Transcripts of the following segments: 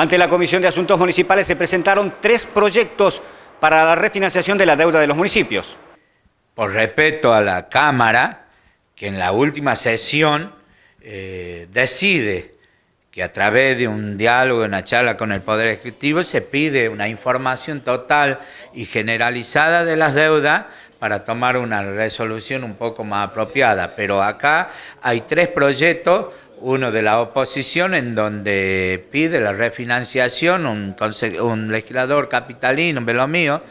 Ante la Comisión de Asuntos Municipales se presentaron tres proyectos para la refinanciación de la deuda de los municipios. Por respeto a la Cámara, que en la última sesión eh, decide que a través de un diálogo, una charla con el Poder Ejecutivo, se pide una información total y generalizada de las deudas para tomar una resolución un poco más apropiada. Pero acá hay tres proyectos uno de la oposición en donde pide la refinanciación un, legislador capitalino, un lo mío,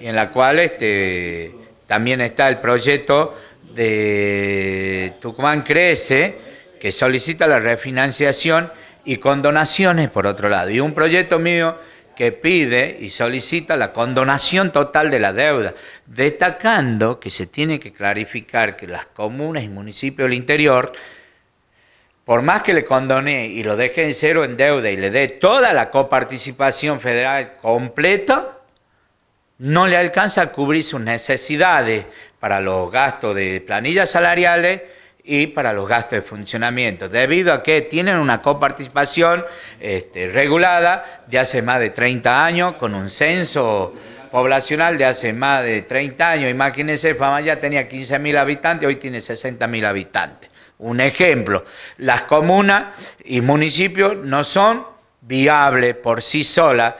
y en la cual este, también está el proyecto de Tucumán Crece, que solicita la refinanciación y condonaciones por otro lado. Y un proyecto mío que pide y solicita la condonación total de la deuda, destacando que se tiene que clarificar que las comunas y municipios del interior por más que le condone y lo deje en cero en deuda y le dé toda la coparticipación federal completa, no le alcanza a cubrir sus necesidades para los gastos de planillas salariales y para los gastos de funcionamiento, debido a que tienen una coparticipación este, regulada de hace más de 30 años, con un censo poblacional de hace más de 30 años. Imagínense, Fama ya tenía 15.000 habitantes, hoy tiene 60.000 habitantes. Un ejemplo, las comunas y municipios no son viables por sí solas